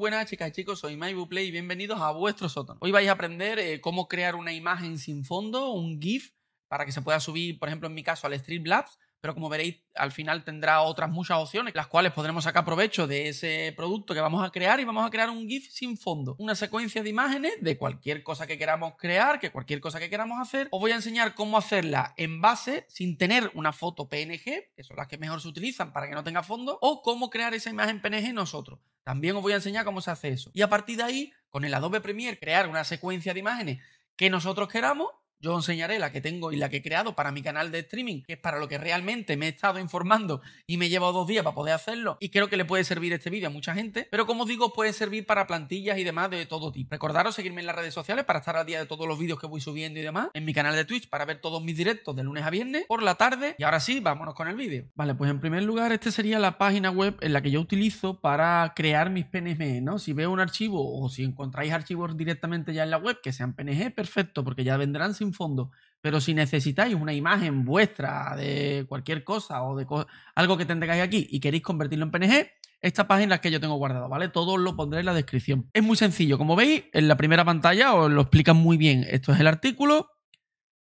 buenas chicas y chicos, soy MyBuPlay y bienvenidos a vuestro sótano. Hoy vais a aprender eh, cómo crear una imagen sin fondo, un GIF, para que se pueda subir, por ejemplo, en mi caso, al Street Labs pero como veréis, al final tendrá otras muchas opciones, las cuales podremos sacar provecho de ese producto que vamos a crear y vamos a crear un GIF sin fondo, una secuencia de imágenes de cualquier cosa que queramos crear, que cualquier cosa que queramos hacer. Os voy a enseñar cómo hacerla en base sin tener una foto PNG, que son las que mejor se utilizan para que no tenga fondo, o cómo crear esa imagen PNG nosotros. También os voy a enseñar cómo se hace eso. Y a partir de ahí, con el Adobe Premiere, crear una secuencia de imágenes que nosotros queramos yo enseñaré la que tengo y la que he creado para mi canal de streaming, que es para lo que realmente me he estado informando y me he llevado dos días para poder hacerlo. Y creo que le puede servir este vídeo a mucha gente. Pero como os digo, puede servir para plantillas y demás de todo tipo. Recordaros seguirme en las redes sociales para estar al día de todos los vídeos que voy subiendo y demás. En mi canal de Twitch para ver todos mis directos de lunes a viernes por la tarde. Y ahora sí, vámonos con el vídeo. Vale, pues en primer lugar, esta sería la página web en la que yo utilizo para crear mis PNG, ¿no? Si veo un archivo o si encontráis archivos directamente ya en la web que sean PNG, perfecto, porque ya vendrán sin fondo. Pero si necesitáis una imagen vuestra de cualquier cosa o de algo que tengáis aquí y queréis convertirlo en PNG, esta página es que yo tengo guardado, ¿vale? Todo lo pondré en la descripción. Es muy sencillo, como veis, en la primera pantalla os lo explican muy bien. Esto es el artículo,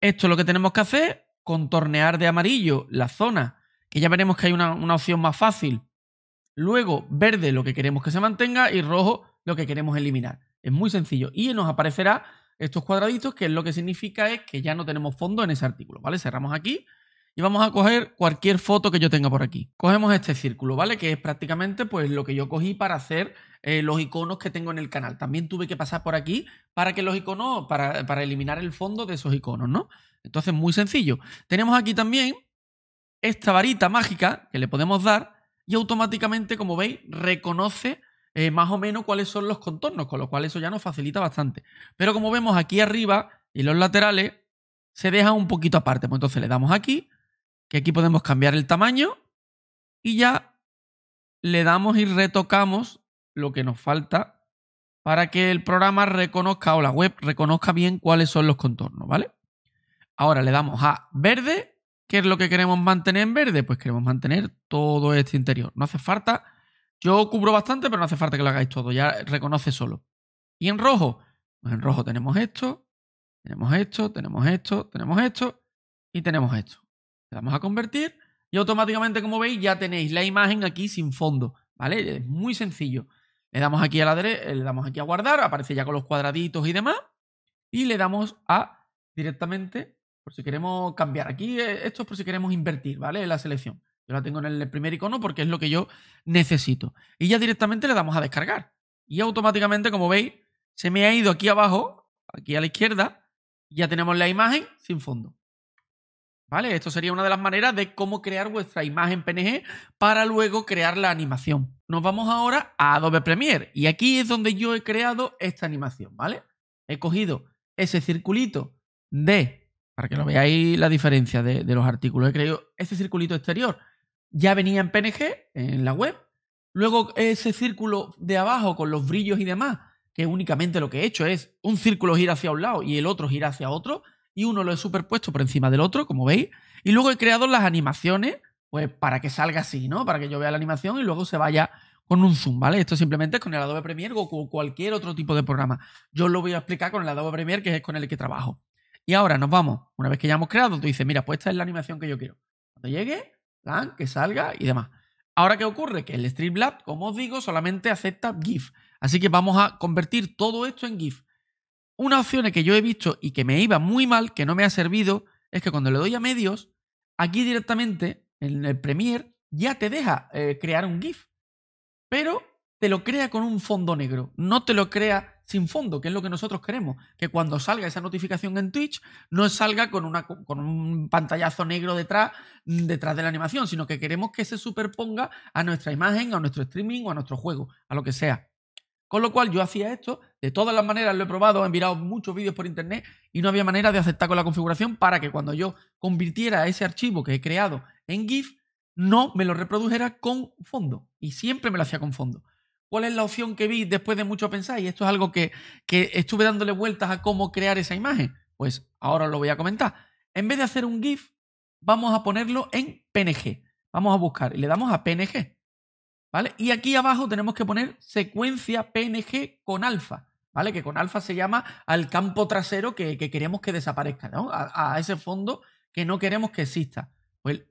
esto es lo que tenemos que hacer, contornear de amarillo la zona, que ya veremos que hay una, una opción más fácil. Luego, verde lo que queremos que se mantenga y rojo lo que queremos eliminar. Es muy sencillo y nos aparecerá estos cuadraditos, que es lo que significa es que ya no tenemos fondo en ese artículo, ¿vale? Cerramos aquí y vamos a coger cualquier foto que yo tenga por aquí. Cogemos este círculo, ¿vale? Que es prácticamente pues lo que yo cogí para hacer eh, los iconos que tengo en el canal. También tuve que pasar por aquí para que los iconos, para, para eliminar el fondo de esos iconos, ¿no? Entonces, muy sencillo. Tenemos aquí también esta varita mágica que le podemos dar y automáticamente, como veis, reconoce eh, más o menos cuáles son los contornos, con lo cual eso ya nos facilita bastante. Pero como vemos aquí arriba y los laterales se deja un poquito aparte. Pues entonces le damos aquí, que aquí podemos cambiar el tamaño y ya le damos y retocamos lo que nos falta para que el programa reconozca o la web reconozca bien cuáles son los contornos, ¿vale? Ahora le damos a verde. ¿Qué es lo que queremos mantener en verde? Pues queremos mantener todo este interior. No hace falta yo cubro bastante, pero no hace falta que lo hagáis todo, ya reconoce solo. ¿Y en rojo? Pues en rojo tenemos esto, tenemos esto, tenemos esto, tenemos esto y tenemos esto. Le damos a convertir y automáticamente, como veis, ya tenéis la imagen aquí sin fondo, ¿vale? Es muy sencillo. Le damos aquí a la derecha, eh, le damos aquí a guardar, aparece ya con los cuadraditos y demás. Y le damos a directamente, por si queremos cambiar aquí, eh, esto es por si queremos invertir, ¿vale? La selección. Yo la tengo en el primer icono porque es lo que yo necesito. Y ya directamente le damos a descargar. Y automáticamente, como veis, se me ha ido aquí abajo, aquí a la izquierda, ya tenemos la imagen sin fondo. ¿Vale? Esto sería una de las maneras de cómo crear vuestra imagen PNG para luego crear la animación. Nos vamos ahora a Adobe Premiere y aquí es donde yo he creado esta animación, ¿vale? He cogido ese circulito de, para que lo veáis la diferencia de, los artículos, he creado este circulito exterior ya venía en PNG, en la web. Luego ese círculo de abajo con los brillos y demás, que únicamente lo que he hecho es un círculo gira hacia un lado y el otro gira hacia otro, y uno lo he superpuesto por encima del otro, como veis. Y luego he creado las animaciones, pues para que salga así, ¿no? Para que yo vea la animación y luego se vaya con un zoom, ¿vale? Esto simplemente es con el Adobe Premiere o con cualquier otro tipo de programa. Yo lo voy a explicar con el Adobe Premiere, que es con el que trabajo. Y ahora nos vamos. Una vez que ya hemos creado, tú dices, mira, pues esta es la animación que yo quiero. Cuando llegue, que salga y demás. Ahora, ¿qué ocurre? Que el lab como os digo, solamente acepta GIF. Así que vamos a convertir todo esto en GIF. Una opción que yo he visto y que me iba muy mal, que no me ha servido, es que cuando le doy a medios, aquí directamente, en el Premiere, ya te deja eh, crear un GIF. Pero te lo crea con un fondo negro, no te lo crea sin fondo, que es lo que nosotros queremos, que cuando salga esa notificación en Twitch no salga con, un pantallazo negro detrás, mm, detrás de la animación, sino que queremos que se superponga a nuestra imagen, a nuestro streaming o a nuestro juego, a lo que sea. Con lo cual yo hacía esto, de todas las maneras lo he probado, he enviado muchos vídeos por internet y no había manera de aceptar con la configuración para que cuando yo convirtiera ese archivo que he creado en GIF, no me lo reprodujera con fondo. Y siempre me lo hacía con fondo. ¿Cuál es la opción que vi después de mucho pensar? Y esto es algo que, estuve dándole vueltas a cómo crear esa imagen. Pues ahora lo voy a comentar. En vez de hacer un GIF, vamos a ponerlo en PNG. Vamos a buscar y le damos a PNG. ¿Vale? Y aquí abajo tenemos que poner secuencia PNG con alfa. ¿Vale? Que con alfa se llama al campo trasero que, queremos que desaparezca, ¿no? A, a ese fondo que no queremos que exista. Pues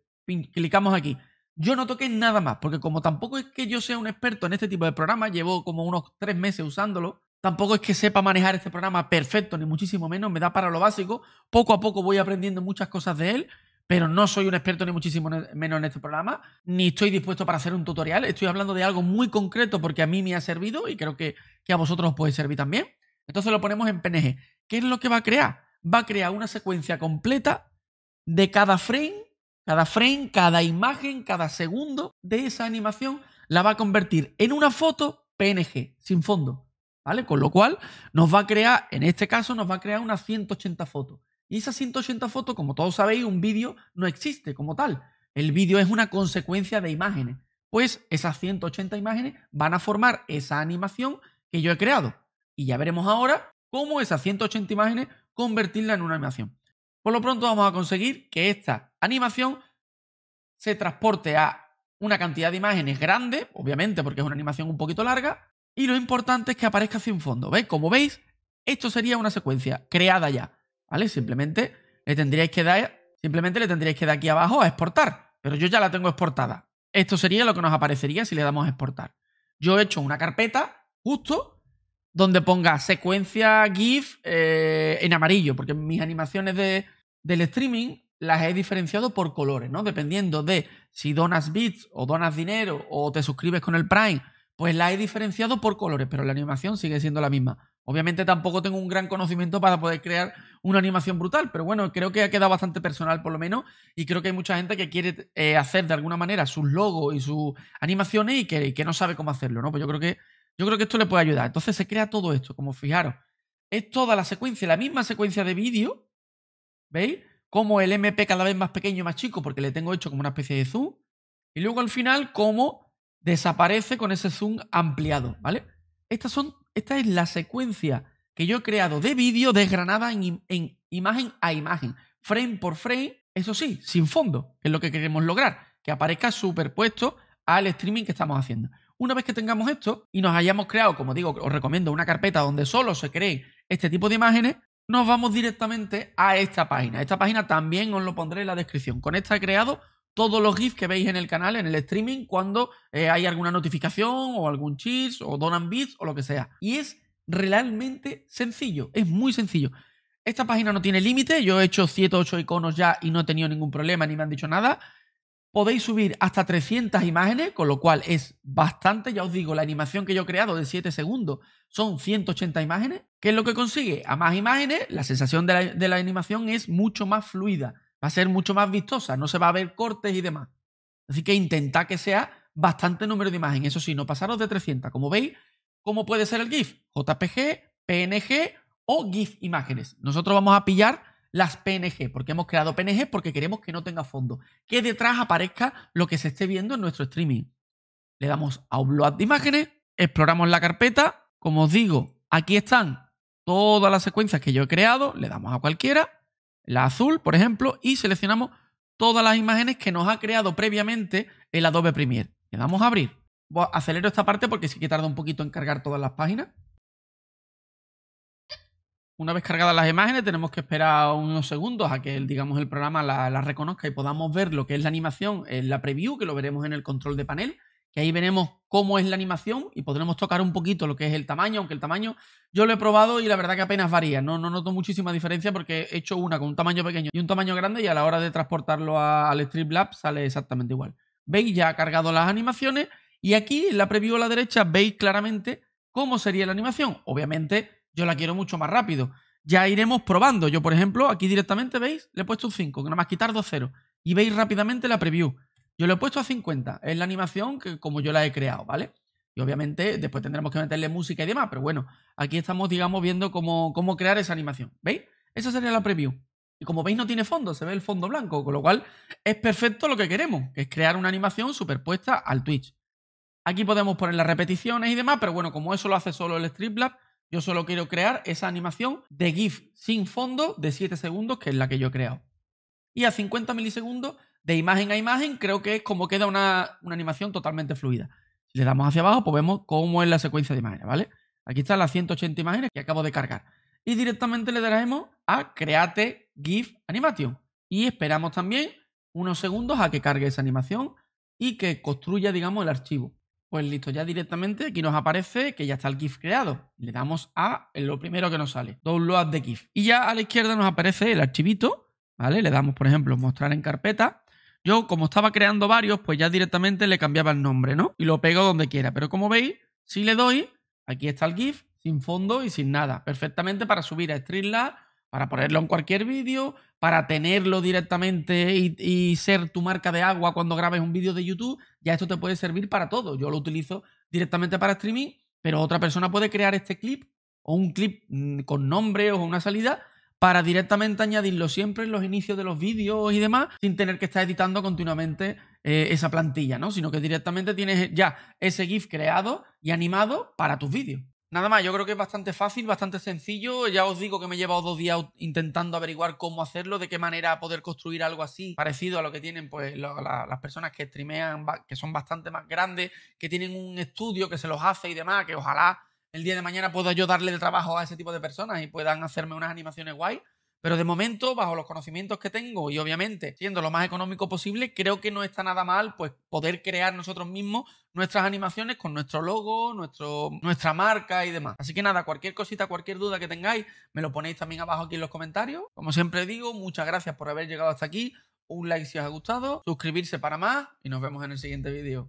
clicamos aquí yo no toqué nada más, porque como tampoco es que yo sea un experto en este tipo de programa, llevo como unos tres meses usándolo, tampoco es que sepa manejar este programa perfecto, ni muchísimo menos, me da para lo básico, poco a poco voy aprendiendo muchas cosas de él, pero no soy un experto ni muchísimo menos en este programa, ni estoy dispuesto para hacer un tutorial, estoy hablando de algo muy concreto porque a mí me ha servido y creo que, que a vosotros os puede servir también. Entonces lo ponemos en PNG. ¿Qué es lo que va a crear? Va a crear una secuencia completa de cada frame cada frame, cada imagen, cada segundo de esa animación la va a convertir en una foto PNG, sin fondo. ¿Vale? Con lo cual nos va a crear, en este caso, nos va a crear unas 180 fotos. Y esas 180 fotos, como todos sabéis, un vídeo no existe como tal. El vídeo es una consecuencia de imágenes. Pues esas 180 imágenes van a formar esa animación que yo he creado. Y ya veremos ahora cómo esas 180 imágenes convertirla en una animación. Por lo pronto vamos a conseguir que esta animación se transporte a una cantidad de imágenes grande, obviamente porque es una animación un poquito larga, y lo importante es que aparezca sin fondo. Como veis, esto sería una secuencia creada ya, ¿vale? Simplemente le tendríais que dar, simplemente le tendríais que dar aquí abajo a exportar, pero yo ya la tengo exportada. Esto sería lo que nos aparecería si le damos a exportar. Yo he hecho una carpeta justo donde ponga secuencia GIF eh, en amarillo, porque mis animaciones de, del streaming las he diferenciado por colores, ¿no? Dependiendo de si donas bits o donas dinero o te suscribes con el Prime, pues las he diferenciado por colores, pero la animación sigue siendo la misma. Obviamente tampoco tengo un gran conocimiento para poder crear una animación brutal, pero bueno, creo que ha quedado bastante personal por lo menos y creo que hay mucha gente que quiere eh, hacer de alguna manera sus logos y sus animaciones y que, y que, no sabe cómo hacerlo, ¿no? Pues yo creo que yo creo que esto le puede ayudar. Entonces se crea todo esto, como fijaros. Es toda la secuencia, la misma secuencia de vídeo. ¿Veis? Como el MP cada vez más pequeño y más chico, porque le tengo hecho como una especie de zoom. Y luego al final, como desaparece con ese zoom ampliado, ¿vale? esta es la secuencia que yo he creado de vídeo desgranada en, en imagen a imagen, frame por frame, eso sí, sin fondo, que es lo que queremos lograr, que aparezca superpuesto al streaming que estamos haciendo. Una vez que tengamos esto y nos hayamos creado, como digo, os recomiendo una carpeta donde solo se creen este tipo de imágenes, nos vamos directamente a esta página. Esta página también os lo pondré en la descripción. Con esta he creado todos los GIFs que veis en el canal, en el streaming, cuando eh, hay alguna notificación o algún cheers o donan bits o lo que sea. Y es realmente sencillo, es muy sencillo. Esta página no tiene límite, yo he hecho 7 o 8 iconos ya y no he tenido ningún problema ni me han dicho nada. Podéis subir hasta 300 imágenes, con lo cual es bastante. Ya os digo, la animación que yo he creado de 7 segundos son 180 imágenes. ¿Qué es lo que consigue? A más imágenes, la sensación de la, animación es mucho más fluida, va a ser mucho más vistosa, no se va a ver cortes y demás. Así que intentad que sea bastante número de imágenes. Eso sí, no pasaros de 300. Como veis, ¿cómo puede ser el GIF? JPG, PNG o GIF imágenes. Nosotros vamos a pillar las PNG, porque hemos creado PNG porque queremos que no tenga fondo, que detrás aparezca lo que se esté viendo en nuestro streaming. Le damos a upload de imágenes, exploramos la carpeta, como os digo, aquí están todas las secuencias que yo he creado, le damos a cualquiera, la azul, por ejemplo, y seleccionamos todas las imágenes que nos ha creado previamente el Adobe Premiere. Le damos a abrir. Acelero esta parte porque sí que tarda un poquito en cargar todas las páginas. Una vez cargadas las imágenes, tenemos que esperar unos segundos a que digamos, el programa las la reconozca y podamos ver lo que es la animación en la preview, que lo veremos en el control de panel, que ahí veremos cómo es la animación y podremos tocar un poquito lo que es el tamaño, aunque el tamaño yo lo he probado y la verdad que apenas varía, no, no noto muchísima diferencia porque he hecho una con un tamaño pequeño y un tamaño grande y a la hora de transportarlo al Strip Lab sale exactamente igual. Veis, ya ha cargado las animaciones y aquí en la preview a la derecha veis claramente cómo sería la animación. Obviamente yo la quiero mucho más rápido. Ya iremos probando. Yo, por ejemplo, aquí directamente, ¿veis? Le he puesto un 5, nada más quitar 2-0. Y veis rápidamente la preview. Yo le he puesto a 50. Es la animación que, como yo la he creado, ¿vale? Y obviamente después tendremos que meterle música y demás, pero bueno, aquí estamos, digamos, viendo cómo, cómo crear esa animación. ¿Veis? Esa sería la preview. Y como veis no tiene fondo, se ve el fondo blanco, con lo cual es perfecto lo que queremos, que es crear una animación superpuesta al Twitch. Aquí podemos poner las repeticiones y demás, pero bueno, como eso lo hace solo el Strip yo solo quiero crear esa animación de GIF sin fondo de 7 segundos, que es la que yo he creado. Y a 50 milisegundos, de imagen a imagen, creo que es como queda una, animación totalmente fluida. Si le damos hacia abajo, pues vemos cómo es la secuencia de imágenes, ¿vale? Aquí están las 180 imágenes que acabo de cargar. Y directamente le daremos a Create GIF Animation. Y esperamos también unos segundos a que cargue esa animación y que construya, digamos, el archivo. Pues listo, ya directamente aquí nos aparece que ya está el GIF creado. Le damos a lo primero que nos sale, download de GIF. Y ya a la izquierda nos aparece el archivito, ¿vale? Le damos, por ejemplo, mostrar en carpeta. Yo, como estaba creando varios, pues ya directamente le cambiaba el nombre, ¿no? Y lo pego donde quiera. Pero como veis, si le doy, aquí está el GIF, sin fondo y sin nada. Perfectamente para subir a StreamLabs para ponerlo en cualquier vídeo, para tenerlo directamente y, ser tu marca de agua cuando grabes un vídeo de YouTube, ya esto te puede servir para todo. Yo lo utilizo directamente para streaming, pero otra persona puede crear este clip o un clip mm, con nombre o una salida para directamente añadirlo siempre en los inicios de los vídeos y demás, sin tener que estar editando continuamente eh, esa plantilla, ¿no? Sino que directamente tienes ya ese GIF creado y animado para tus vídeos. Nada más, yo creo que es bastante fácil, bastante sencillo. Ya os digo que me he llevado dos días intentando averiguar cómo hacerlo, de qué manera poder construir algo así, parecido a lo que tienen pues, las personas que streamean, que son bastante más grandes, que tienen un estudio que se los hace y demás, que ojalá el día de mañana pueda yo darle el trabajo a ese tipo de personas y puedan hacerme unas animaciones guay. Pero de momento, bajo los conocimientos que tengo y obviamente siendo lo más económico posible, creo que no está nada mal pues poder crear nosotros mismos nuestras animaciones con nuestro logo, nuestro, nuestra marca y demás. Así que nada, cualquier cosita, cualquier duda que tengáis, me lo ponéis también abajo aquí en los comentarios. Como siempre digo, muchas gracias por haber llegado hasta aquí. Un like si os ha gustado, suscribirse para más y nos vemos en el siguiente vídeo.